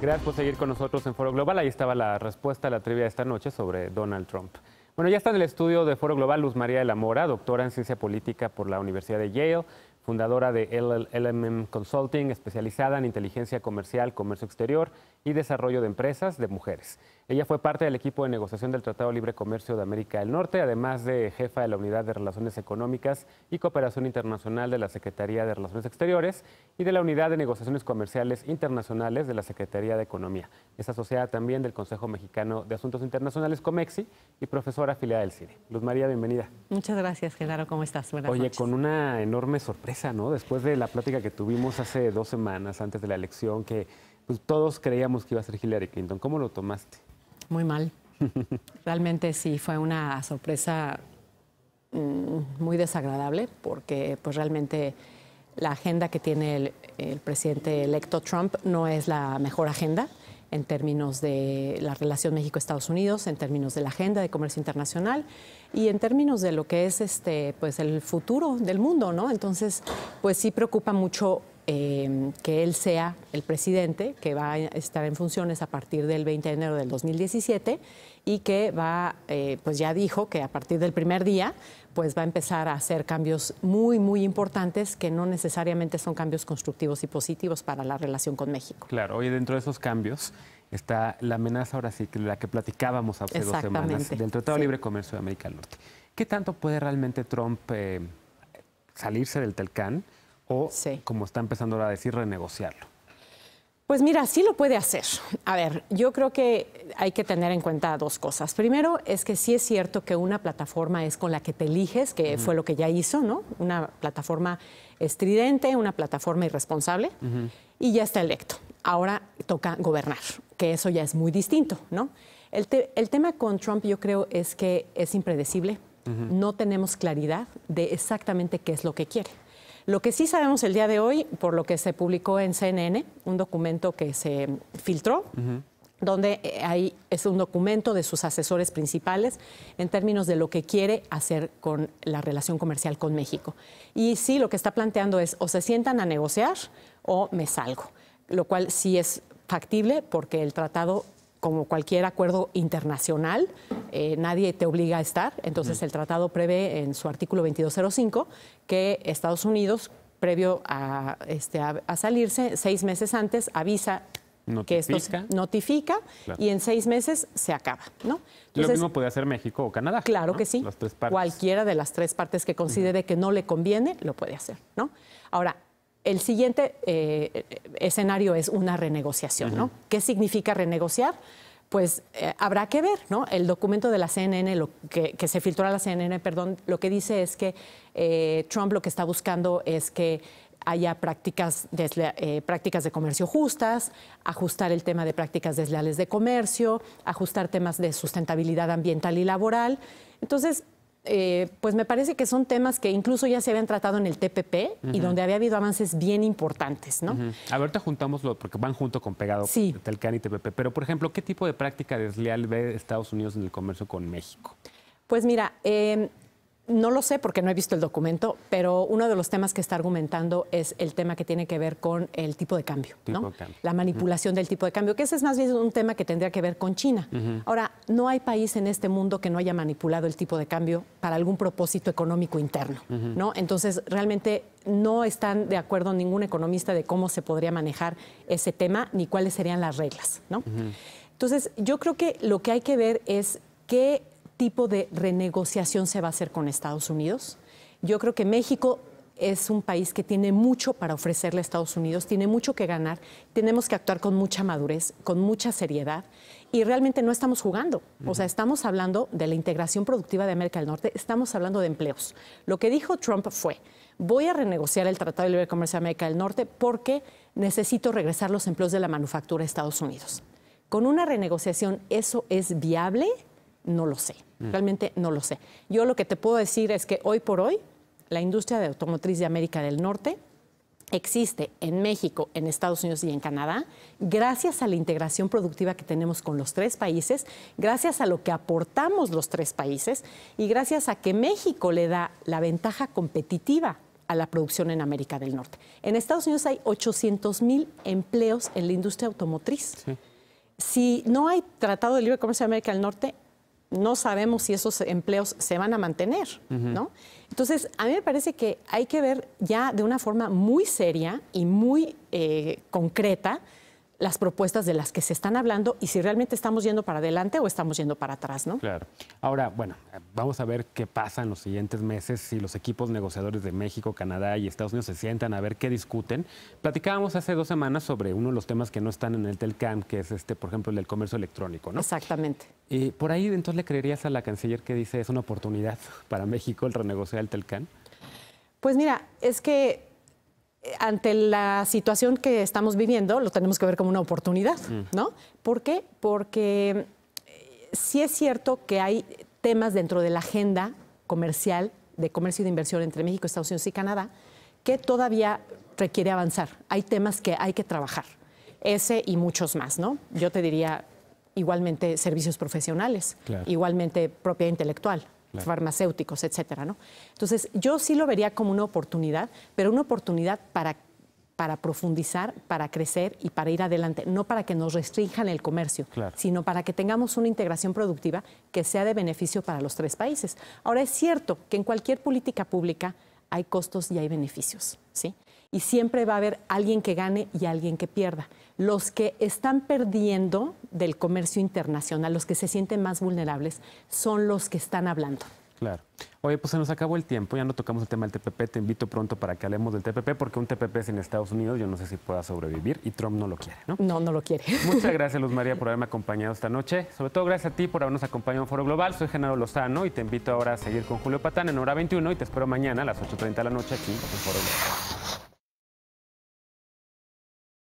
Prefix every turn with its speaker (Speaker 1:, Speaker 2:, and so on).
Speaker 1: Gracias por seguir con nosotros en Foro Global. Ahí estaba la respuesta a la trivia de esta noche sobre Donald Trump. Bueno, ya está en el estudio de Foro Global Luz María de la Mora, doctora en ciencia política por la Universidad de Yale fundadora de LMM Consulting, especializada en inteligencia comercial, comercio exterior y desarrollo de empresas de mujeres. Ella fue parte del equipo de negociación del Tratado Libre Comercio de América del Norte, además de jefa de la Unidad de Relaciones Económicas y Cooperación Internacional de la Secretaría de Relaciones Exteriores y de la Unidad de Negociaciones Comerciales Internacionales de la Secretaría de Economía. Es asociada también del Consejo Mexicano de Asuntos Internacionales, COMEXI, y profesora afiliada del Cine. Luz María, bienvenida.
Speaker 2: Muchas gracias, Genaro. ¿Cómo estás? Buenas Oye,
Speaker 1: con una enorme sorpresa Después de la plática que tuvimos hace dos semanas, antes de la elección, que pues, todos creíamos que iba a ser Hillary Clinton. ¿Cómo lo tomaste? Muy mal.
Speaker 2: Realmente sí, fue una sorpresa mm, muy desagradable, porque pues realmente la agenda que tiene el presidente electo Trump no es la mejor agenda en términos de la relación México-Estados Unidos, en términos de la agenda de comercio internacional y en términos de lo que es este, pues el futuro del mundo, ¿no? Entonces, pues sí preocupa mucho Em, que él sea el presidente, que va a estar en funciones a partir del 20 de enero del 2017 y que va, eh, pues ya dijo que a partir del primer día, pues va a empezar a hacer cambios muy, muy importantes que no necesariamente son cambios constructivos y positivos para la relación con México.
Speaker 1: Claro, hoy dentro de esos cambios está la amenaza ahora sí, la que platicábamos hace dos semanas, del Tratado de Libre Comercio de América del Norte. ¿Qué tanto puede realmente Trump eh, salirse del Telcán? o, como está empezando ahora a decir, renegociarlo?
Speaker 2: Pues mira, sí lo puede hacer. A ver, yo creo que hay que tener en cuenta dos cosas. Primero es que sí es cierto que una plataforma es con la que te eliges, que fue lo que ya hizo, ¿no? Una plataforma estridente, una plataforma irresponsable, y ya está electo. Ahora toca gobernar, que eso ya es muy distinto, ¿no? El, tema con Trump yo creo es que es impredecible. No tenemos claridad de exactamente qué es lo que quiere. Lo que sí sabemos el día de hoy, por lo que se publicó en CNN, un documento que se filtró, donde eh, ahí es un documento de sus asesores principales en términos de lo que quiere hacer con la relación comercial con México. Y sí, lo que está planteando es o se sientan a negociar o me salgo, lo cual sí es factible porque el tratado como cualquier acuerdo internacional, eh, nadie te obliga a estar. Entonces, el tratado prevé en su artículo 2205 que Estados Unidos, previo este, a, salirse, seis meses antes, avisa que esto notifica y en seis meses se acaba. ¿no? lo mismo
Speaker 1: puede hacer México o Canadá.
Speaker 2: Claro que sí. Cualquiera de las tres partes que considere que no le conviene, lo puede hacer. ¿no? Ahora, el siguiente eh, escenario es una renegociación, ¿no? ¿Qué significa renegociar? Pues eh, habrá que ver, ¿no? El documento de la CNN, lo que, se filtró a la CNN, perdón, lo que dice es que eh, Trump lo que está buscando es que haya prácticas, prácticas de comercio justas, ajustar el tema de prácticas desleales de comercio, ajustar temas de sustentabilidad ambiental y laboral. Entonces, eh, pues me parece que son temas que incluso ya se habían tratado en el TPP y donde había habido avances bien importantes, ¿no? A ver,
Speaker 1: ahorita juntamos, porque van junto con pegado, sí. Talcán y TPP, pero por ejemplo, ¿qué tipo de práctica desleal ve Estados Unidos en el comercio con México?
Speaker 2: Pues mira, em, no lo sé porque no he visto el documento, pero uno de los temas que está argumentando es el tema que tiene que ver con el tipo de cambio, ¿no?
Speaker 1: La manipulación
Speaker 2: del tipo de cambio, que ese es más bien un tema que tendría que ver con China. Ahora, no hay país en este mundo que no haya manipulado el tipo de cambio para algún propósito económico interno, ¿no? Entonces, realmente no están de acuerdo ningún economista de cómo se podría manejar ese tema ni cuáles serían las reglas, ¿no? Entonces, yo creo que lo que hay que ver es qué tipo de renegociación se va a hacer con Estados Unidos. Yo creo que México es un país que tiene mucho para ofrecerle a Estados Unidos, tiene mucho que ganar, tenemos que actuar con mucha madurez, con mucha seriedad y realmente no estamos jugando. O sea, estamos hablando de la integración productiva de América del Norte, estamos hablando de empleos. Lo que dijo Trump fue, voy a renegociar el Tratado de Libre Comercio de América del Norte porque necesito regresar los empleos de la manufactura a Estados Unidos. Con una renegociación, ¿eso es viable? no lo sé, mm. realmente no lo sé. Yo lo que te puedo decir es que hoy por hoy la industria de automotriz de América del Norte existe en México, en Estados Unidos y en Canadá, gracias a la integración productiva que tenemos con los tres países, gracias a lo que aportamos los tres países y gracias a que México le da la ventaja competitiva a la producción en América del Norte. En Estados Unidos hay 800 mil empleos en la industria automotriz. Si no hay tratado de libre comercio de América del Norte, no sabemos si esos empleos se van a mantener, ¿no? Entonces, a mí me parece que hay que ver ya de una forma muy seria y muy eh, concreta las propuestas de las que se están hablando y si realmente estamos yendo para adelante o estamos yendo para atrás, ¿no?
Speaker 1: Claro. Ahora, bueno, vamos a ver qué pasa en los siguientes meses si los equipos negociadores de México, Canadá y Estados Unidos se sientan a ver qué discuten. Platicábamos hace dos semanas sobre uno de los temas que no están en el TELCAN, que es este, por ejemplo, el del comercio electrónico, ¿no? Exactamente. Y por ahí entonces le creerías a la canciller que dice es una oportunidad para México el renegociar el Telcam.
Speaker 2: Pues mira, es que ante la situación que estamos viviendo, lo tenemos que ver como una oportunidad, mm. ¿no? ¿Por qué? Porque eh, sí es cierto que hay temas dentro de la agenda comercial de comercio y de inversión entre México, Estados Unidos y Canadá que todavía requiere avanzar. Hay temas que hay que trabajar. Ese y muchos más, ¿no? Yo te diría igualmente servicios profesionales, igualmente propiedad intelectual, farmacéuticos, etcétera, ¿no? Entonces, yo sí lo vería como una oportunidad, pero una oportunidad para profundizar, para crecer y para ir adelante, no para que nos restrinjan el comercio, sino para que tengamos una integración productiva que sea de beneficio para los tres países. Ahora es cierto que en cualquier política pública hay costos y hay beneficios, ¿sí? y siempre va a haber alguien que gane y alguien que pierda. Los que están perdiendo del comercio internacional, los que se sienten más vulnerables, son los que están hablando.
Speaker 1: Claro. Oye, pues se nos acabó el tiempo, ya no tocamos el tema del TPP, te invito pronto para que hablemos del TPP, porque un TPP es en Estados Unidos, yo no sé si pueda sobrevivir y Trump no lo quiere,
Speaker 2: ¿no? No, no lo quiere.
Speaker 1: Muchas gracias, Luz María, por haberme acompañado esta noche. Sobre todo gracias a ti por habernos acompañado en Foro Global. Soy Genaro Lozano y te invito ahora a seguir con Julio Patán en hora 21 y te espero mañana a las 8.30 de la noche aquí en Foro Global.